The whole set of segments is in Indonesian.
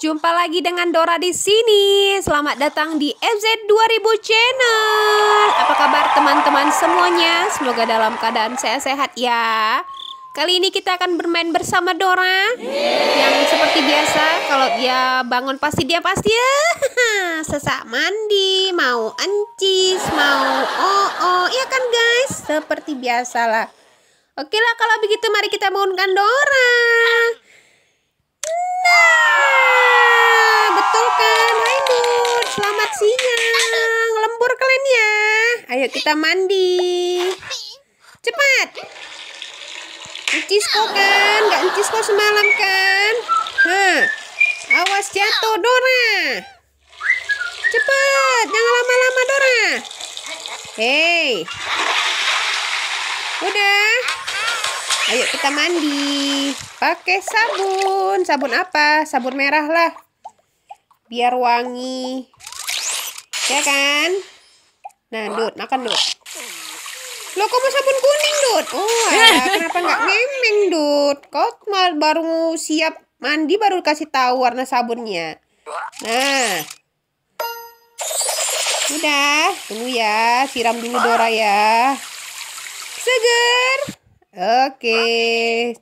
jumpa lagi dengan Dora di sini. Selamat datang di FZ 2000 Channel. Apa kabar teman-teman semuanya? Semoga dalam keadaan sehat sehat ya. Kali ini kita akan bermain bersama Dora. Yang seperti biasa, kalau dia bangun pasti dia pasti ya. Sesak mandi, mau ancis, mau oh oh, iya kan guys? Seperti biasalah. Oke lah kalau begitu mari kita bangunkan Dora. Ayo kita mandi. Cepat. encis kok kan? Gak encis kok semalam kan? Hah. Awas jatuh Dora. Cepat, jangan lama-lama Dora. Hei. Udah. Ayo kita mandi. Pakai sabun. Sabun apa? Sabun merah lah. Biar wangi. Ya kan? Nah, Dut, makan Dut. Lo kok sabun kuning, Dut? Oh, alah, kenapa nggak ngemeng, Dut? Kok baru siap mandi baru kasih tahu warna sabunnya. Nah. Udah, tunggu ya. Siram dulu Dora ya. Seger. Oke,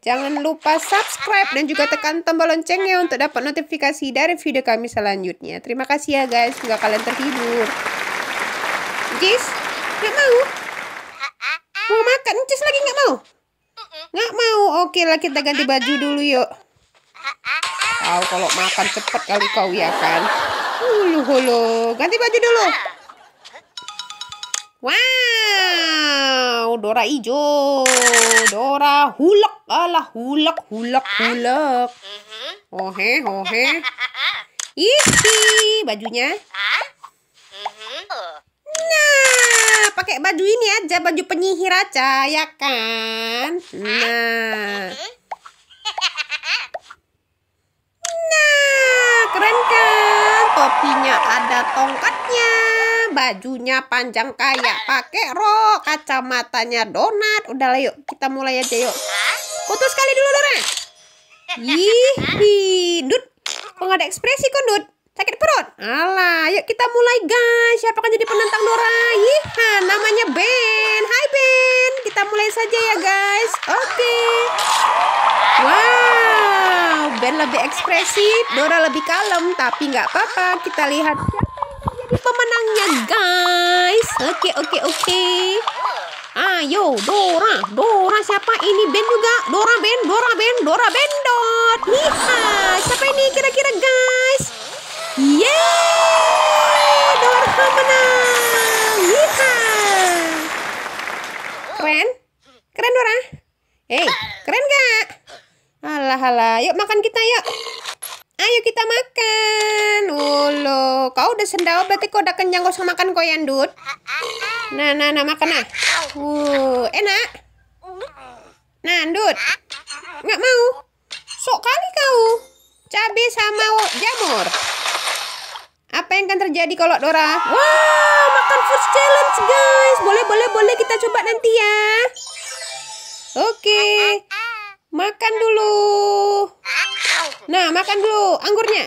jangan lupa subscribe dan juga tekan tombol loncengnya untuk dapat notifikasi dari video kami selanjutnya. Terima kasih ya guys, semoga kalian terhibur. Cis? Nggak mau? Mau makan? Cis lagi nggak mau? Nggak mau. Oke lah kita ganti baju dulu yuk. Kau kalau makan cepet kali kau ya kan. Hulu hulu. Ganti baju dulu. Wow, Dora hijau. Dora hulek. Alah hulek hulek hulek. oh he. Isi bajunya. pakai baju ini aja, baju penyihir aja, ya kan? Nah. Nah, keren kan? Topinya ada tongkatnya, bajunya panjang kayak pakai rok, kacamatanya donat. udah yuk, kita mulai aja yuk. putus sekali dulu, Dora. Ih, dud kok ada ekspresi kok, Sakit perut? Alah, yuk kita mulai guys. Siapa akan jadi penantang Dora? Yiha, namanya Ben. Hai Ben. Kita mulai saja ya guys. Oke. Okay. Wow, Ben lebih ekspresif, Dora lebih kalem. Tapi nggak apa-apa, kita lihat siapa yang jadi pemenangnya guys. Oke, okay, oke, okay, oke. Okay. Ayo, Dora, Dora siapa ini? Ben juga, Dora Ben, Dora Ben, Dora Ben dot. Hiha, siapa ini kira-kira guys? Yeay! Dorho menang! Keren? Keren Dora? Hei, keren gak? Alah alah, yuk makan kita yuk. Ayo kita makan. Ulo, kau udah sendawa berarti kau udah kenyang kau sama makan yang dud. Nah, nah, nah makan nah. Uh, enak. Nah, dud. Nggak mau. Sok kali kau. Cabai sama jamur. Apa yang akan terjadi kalau Dora? Wow, makan food challenge guys. Boleh, boleh, boleh kita coba nanti ya. Oke. Makan dulu. Nah, makan dulu anggurnya.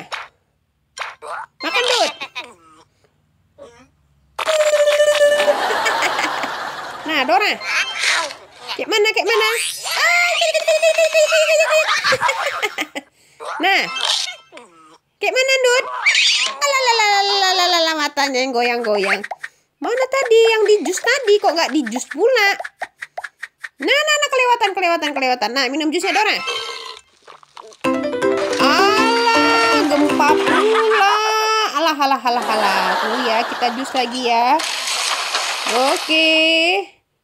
Makan dulu. Nah, Dora. Kayak mana, kayak mana? Nah, Kayak mana, Dut? matanya yang goyang-goyang. Mana tadi yang di jus tadi? Kok nggak di jus pula? Nah, nah, nah, kelewatan, kelewatan, kelewatan. Nah, minum jusnya Dora. Alah, gempa pula. Alah, alah, alah, alah. Tuh ya, kita jus lagi ya. Oke.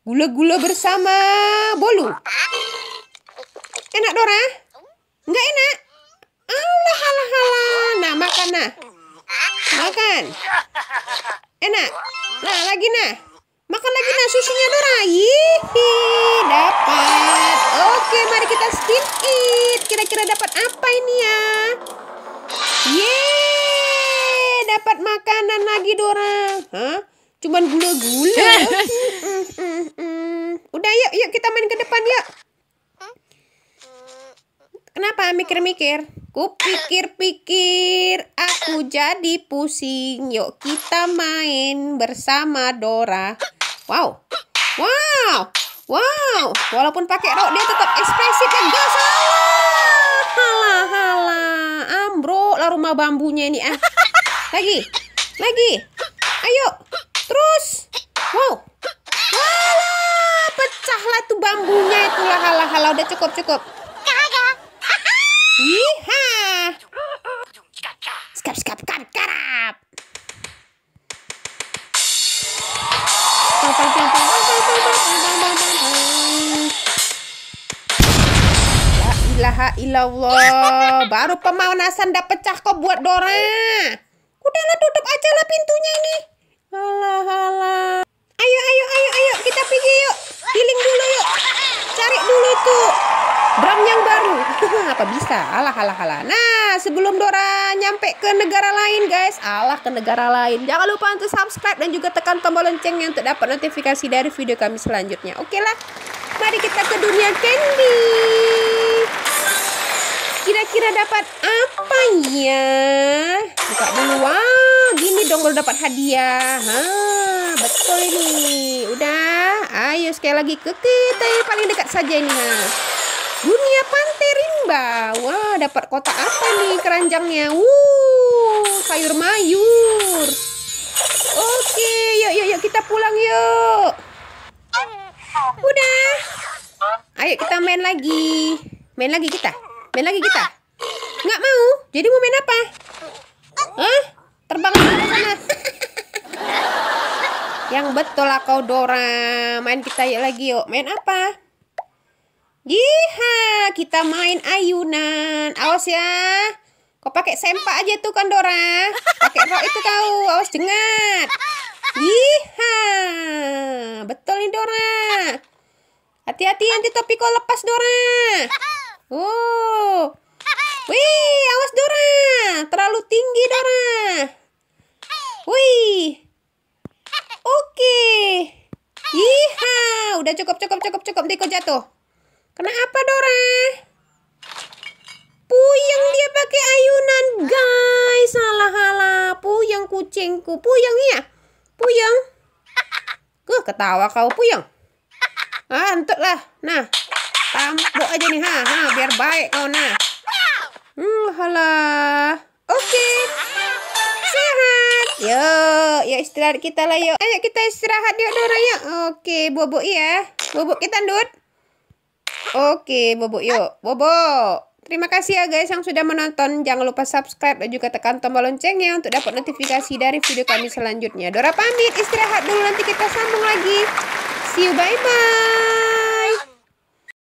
Gula-gula bersama bolu. Enak Dora? Nggak enak? Allah alah, alah. Nah, makan nah. Makan. Enak. Nah, lagi nah. Makan lagi nah susunya Dora. Yihi, dapat. Oke, mari kita skin it. Kira-kira dapat apa ini ya? Yeay, dapat makanan lagi Dora. Hah? Cuman gula-gula. Udah yuk, yuk kita main ke depan yuk. Kenapa mikir-mikir? kupikir pikir aku jadi pusing. Yuk kita main bersama Dora. Wow, wow, wow. Walaupun pakai rok dia tetap ekspresif dan gak salah. Halah, halah. Ambro lah rumah bambunya ini ah. Lagi, lagi. Ayo, terus. Wow, walah pecahlah tuh bambunya itulah halah halah udah cukup cukup. ilaha illallah. Baru pemanasan dah pecah kok buat Dora. Udahlah tutup aja lah pintunya ini. Alah, alah. Ayo, ayo, ayo, ayo. Kita pergi yuk. Healing dulu yuk. Cari dulu itu. Drum yang baru. Apa bisa? Alah, alah, alah. Nah, sebelum Dora nyampe ke negara lain, guys. Alah, ke negara lain. Jangan lupa untuk subscribe dan juga tekan tombol loncengnya untuk dapat notifikasi dari video kami selanjutnya. Oke okay lah. Mari kita ke dunia candy. Kira-kira dapat apa ya? Buka dulu. wah, gini dong kalau dapat hadiah. Ha, betul ini. Udah. Ayo sekali lagi ke kita yang paling dekat saja ini. Ha. Dunia Pantai Rimba. Wah, dapat kotak apa nih keranjangnya? Wuh, sayur mayur. Oke, yuk yuk yuk kita pulang yuk. Udah. Ayo kita main lagi. Main lagi kita. Main lagi kita? Nggak mau. Jadi mau main apa? Hah? Terbang ke sana. Yang betul lah kau Dora. Main kita yuk lagi yuk. Main apa? Iha, kita main ayunan. Awas ya. Kau pakai sempak aja tuh kan Dora. Pakai rok itu kau. Awas jengat. Iha, Betul nih Dora. Hati-hati nanti topi kau lepas Dora. Oh, Wih, awas Dora. Terlalu tinggi Dora. Wih. Oke. Iha, udah cukup cukup cukup cukup Diko jatuh. Kena apa Dora? Puyeng dia pakai ayunan, guys. salah hala. Puyeng kucingku. Puyeng ya. Puyeng. Gue ketawa kau puyeng. Ah, lah. Nah, Tampuk aja nih, ha, ha, biar baik kau nah. Hmm, halah. Oke. Okay. Sehat. Yuk, yuk istirahat kita lah yuk. Ayo kita istirahat yuk, Dora yuk. Oke, okay, bobok ya. Bobok kita, ndut. Oke, okay, bobok yuk. Bobok. Terima kasih ya guys yang sudah menonton. Jangan lupa subscribe dan juga tekan tombol loncengnya untuk dapat notifikasi dari video kami selanjutnya. Dora pamit, istirahat dulu nanti kita sambung lagi. See you, bye-bye.